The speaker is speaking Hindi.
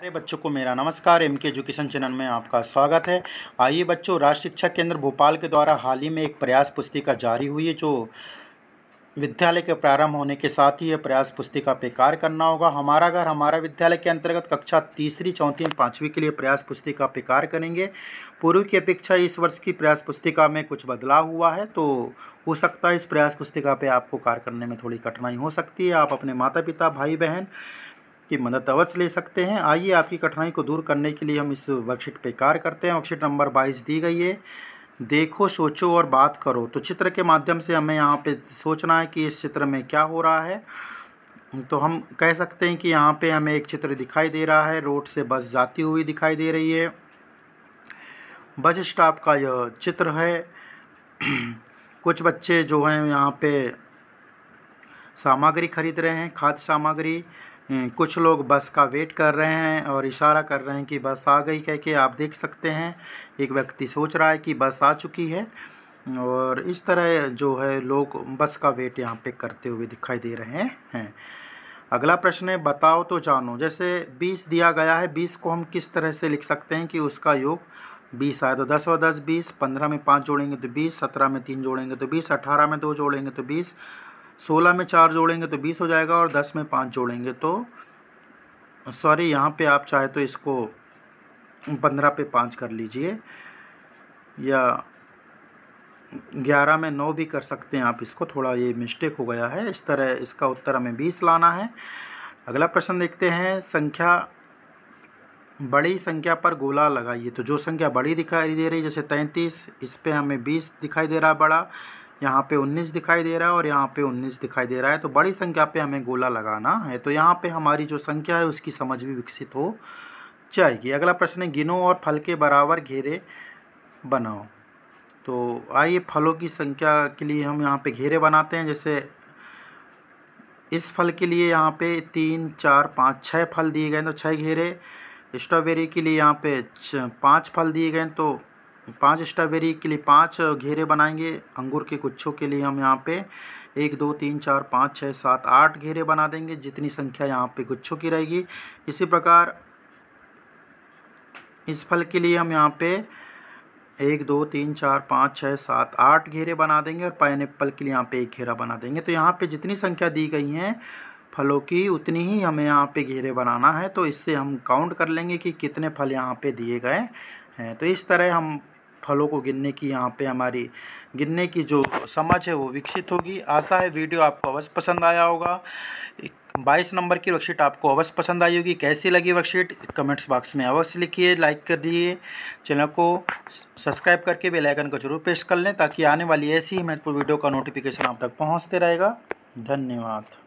अरे बच्चों को मेरा नमस्कार एम के एजुकेशन चैनल में आपका स्वागत है आइए बच्चों राष्ट्र शिक्षा केंद्र भोपाल के द्वारा हाल ही में एक प्रयास पुस्तिका जारी हुई है जो विद्यालय के प्रारंभ होने के साथ ही यह प्रयास पुस्तिका पे कार्य करना होगा हमारा घर हमारा विद्यालय के अंतर्गत कक्षा तीसरी चौथी और पाँचवीं के लिए प्रयास पुस्तिका पे कार्य करेंगे पूर्व की अपेक्षा इस वर्ष की प्रयास पुस्तिका में कुछ बदलाव हुआ है तो हो सकता है इस प्रयास पुस्तिका पे आपको कार्य करने में थोड़ी कठिनाई हो सकती है आप अपने माता पिता भाई बहन की मदद अवश्य ले सकते हैं आइए आपकी कठिनाई को दूर करने के लिए हम इस वर्कशीट पर कार्य करते हैं वर्कशीट नंबर बाईस दी गई है देखो सोचो और बात करो तो चित्र के माध्यम से हमें यहाँ पे सोचना है कि इस चित्र में क्या हो रहा है तो हम कह सकते हैं कि यहाँ पे हमें एक चित्र दिखाई दे रहा है रोड से बस जाती हुई दिखाई दे रही है बस स्टॉप का यह चित्र है कुछ बच्चे जो हैं यहाँ पे सामग्री खरीद रहे हैं खाद्य सामग्री हम्म, कुछ लोग बस का वेट कर रहे हैं और इशारा कर रहे हैं कि बस आ गई कह के आप देख सकते हैं एक व्यक्ति सोच रहा है कि बस आ चुकी है और इस तरह जो है लोग बस का वेट यहाँ पे करते हुए दिखाई दे रहे हैं अगला प्रश्न है बताओ तो जानो जैसे बीस दिया गया है बीस को हम किस तरह से लिख सकते हैं कि उसका योग बीस आए तो दस और दस बीस पंद्रह में पाँच जोड़ेंगे तो बीस सत्रह में तीन जोड़ेंगे तो बीस अट्ठारह में दो जोड़ेंगे तो बीस सोलह में चार जोड़ेंगे तो बीस हो जाएगा और दस में पाँच जोड़ेंगे तो सॉरी यहाँ पे आप चाहे तो इसको पंद्रह पे पाँच कर लीजिए या ग्यारह में नौ भी कर सकते हैं आप इसको थोड़ा ये मिस्टेक हो गया है इस तरह इसका उत्तर हमें बीस लाना है अगला प्रश्न देखते हैं संख्या बड़ी संख्या पर गोला लगाइए तो जो संख्या बड़ी दिखाई दे रही है जैसे तैंतीस इस पर हमें बीस दिखाई दे रहा बड़ा यहाँ पे 19 दिखाई दे रहा है और यहाँ पे 19 दिखाई दे रहा है तो बड़ी संख्या पे हमें गोला लगाना है तो यहाँ पे हमारी जो संख्या है उसकी समझ भी विकसित हो जाएगी अगला प्रश्न है गिनो और फल के बराबर घेरे बनाओ तो आइए फलों की संख्या के लिए हम यहाँ पे घेरे बनाते हैं जैसे इस फल के लिए यहाँ पे तीन चार पाँच छः फल दिए गए तो छः घेरे स्ट्रॉबेरी के लिए यहाँ पे पाँच फल दिए गए तो पांच स्ट्रॉबेरी के लिए पांच घेरे बनाएंगे अंगूर के गुच्छों के लिए हम यहाँ पे एक दो तीन चार पाँच छः सात आठ घेरे बना देंगे जितनी संख्या यहाँ पे गुच्छों की रहेगी इसी प्रकार इस फल के लिए हम यहाँ पे एक दो तीन चार पाँच छः सात आठ घेरे बना देंगे और पाइन के लिए यहाँ पर एक घेरा बना देंगे तो यहाँ पर जितनी संख्या दी गई हैं फलों की उतनी ही हमें यहाँ पे घेरे बनाना है तो इससे हम काउंट कर लेंगे कि कितने फल यहाँ पे दिए गए हैं तो इस तरह हम फलों को गिनने की यहाँ पे हमारी गिनने की जो समझ है वो विकसित होगी आशा है वीडियो आपको अवश्य पसंद आया होगा बाईस नंबर की वर्कशीट आपको अवश्य पसंद आई होगी कैसी लगी वर्कशीट कमेंट्स बॉक्स में अवश्य लिखिए लाइक कर दिए चैनल को सब्सक्राइब करके बेल आइकन को जरूर प्रेस कर लें ताकि आने वाली ऐसी ही महत्वपूर्ण वीडियो का नोटिफिकेशन आप तक पहुंचते रहेगा धन्यवाद